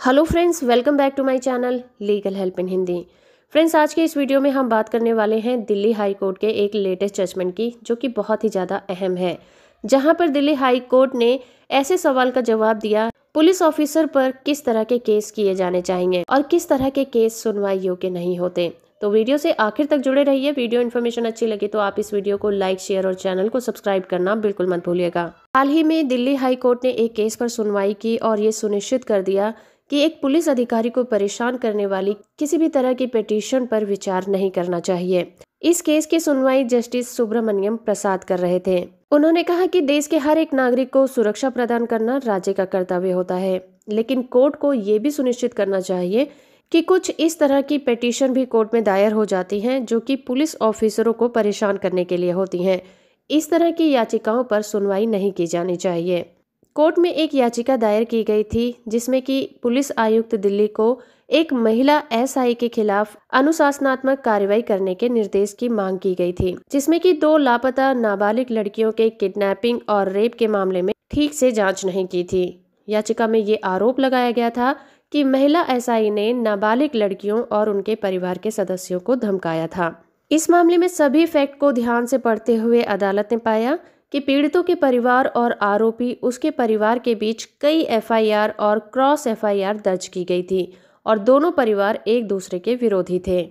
hello friends welcome back to my channel Legal Help in Hindi friends आज के इस video में हम बात करने वाले हैं दिल्ली हाई कोर्ट के एक लेटेस्ट जजमेंट की जो कि बहुत ही ज़्यादा अहम है जहां पर दिल्ली हाई कोर्ट ने ऐसे सवाल का जवाब दिया पुलिस ऑफिसर पर किस तरह के केस किए जाने चाहिए और किस तरह के केस सुनवाई योग्य नहीं होते तो वीडियो से आखिर तक जुड़े रहिए वीडियो इन्फॉर्मेशन अच्छी लगे तो आप इस वीडियो को लाइक शेयर और चैनल को सब्सक्राइब करना बिल्कुल मत भूलिएगा हाल ही में दिल्ली हाई कोर्ट ने एक केस पर सुनवाई की और ये सुनिश्चित कर दिया कि एक पुलिस अधिकारी को परेशान करने वाली किसी भी तरह की पिटीशन पर विचार नहीं करना चाहिए इस केस की सुनवाई जस्टिस सुब्रमण्यम प्रसाद कर रहे थे उन्होंने कहा कि देश के हर एक नागरिक को सुरक्षा प्रदान करना राज्य का कर्तव्य होता है लेकिन कोर्ट को ये भी सुनिश्चित करना चाहिए कि कुछ इस तरह की पिटीशन भी कोर्ट में दायर हो जाती हैं जो कि पुलिस ऑफिसरों को परेशान करने के लिए होती हैं इस तरह की याचिकाओं पर सुनवाई नहीं की जानी चाहिए कोर्ट में एक याचिका दायर की गई थी जिसमें कि पुलिस आयुक्त दिल्ली को एक महिला एसआई के खिलाफ अनुशासनात्मक कार्रवाई करने के निर्देश की मांग की गई थी जिसमें कि दो लापता नाबालिग लड़कियों के किडनैपिंग और रेप के मामले में ठीक से जांच नहीं की थी याचिका में ये आरोप लगाया गया था कि महिला एसआई ने नाबालिग लड़कियों और उनके परिवार के सदस्यों को धमकाया था इस मामले में सभी फैक्ट को ध्यान से पढ़ते हुए अदालत ने पाया कि पीड़ितों के परिवार और आरोपी उसके परिवार के बीच कई एफआईआर और क्रॉस एफआईआर दर्ज की गई थी और दोनों परिवार एक दूसरे के विरोधी थे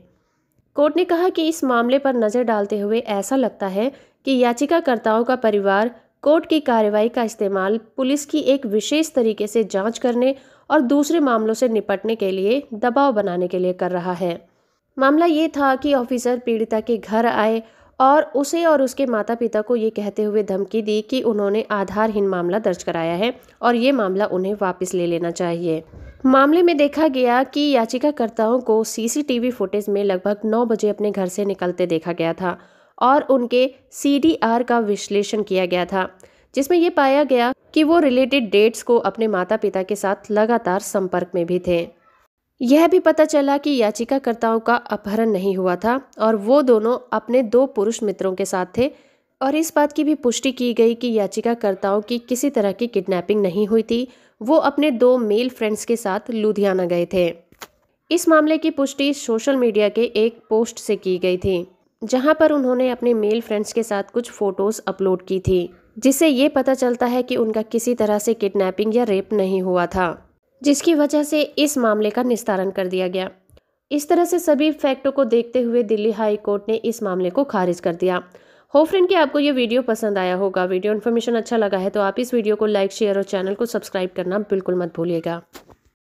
कोर्ट ने कहा कि इस मामले पर नज़र डालते हुए ऐसा लगता है कि याचिकाकर्ताओं का परिवार कोर्ट की कार्रवाई का इस्तेमाल पुलिस की एक विशेष तरीके से जांच करने और दूसरे मामलों से निपटने के लिए दबाव बनाने के लिए कर रहा है मामला ये था कि ऑफिसर पीड़िता के घर आए और उसे और उसके माता पिता को ये कहते हुए धमकी दी कि उन्होंने आधारहीन मामला दर्ज कराया है और ये मामला उन्हें वापस ले लेना चाहिए मामले में देखा गया कि याचिकाकर्ताओं को सीसीटीवी फुटेज में लगभग 9 बजे अपने घर से निकलते देखा गया था और उनके सीडीआर का विश्लेषण किया गया था जिसमें ये पाया गया कि वो रिलेटेड डेट्स को अपने माता पिता के साथ लगातार संपर्क में भी थे यह भी पता चला कि याचिकाकर्ताओं का अपहरण नहीं हुआ था और वो दोनों अपने दो पुरुष मित्रों के साथ थे और इस बात की भी पुष्टि की गई कि याचिकाकर्ताओं की किसी तरह की किडनैपिंग नहीं हुई थी वो अपने दो मेल फ्रेंड्स के साथ लुधियाना गए थे इस मामले की पुष्टि सोशल मीडिया के एक पोस्ट से की गई थी जहां पर उन्होंने अपने मेल फ्रेंड्स के साथ कुछ फ़ोटोज़ अपलोड की थी जिससे ये पता चलता है कि उनका किसी तरह से किडनैपिंग या रेप नहीं हुआ था जिसकी वजह से इस मामले का निस्तारण कर दिया गया इस तरह से सभी फैक्टों को देखते हुए दिल्ली हाई कोर्ट ने इस मामले को खारिज कर दिया हो फ्रेंड कि आपको ये वीडियो पसंद आया होगा वीडियो इन्फॉर्मेशन अच्छा लगा है तो आप इस वीडियो को लाइक शेयर और चैनल को सब्सक्राइब करना बिल्कुल मत भूलिएगा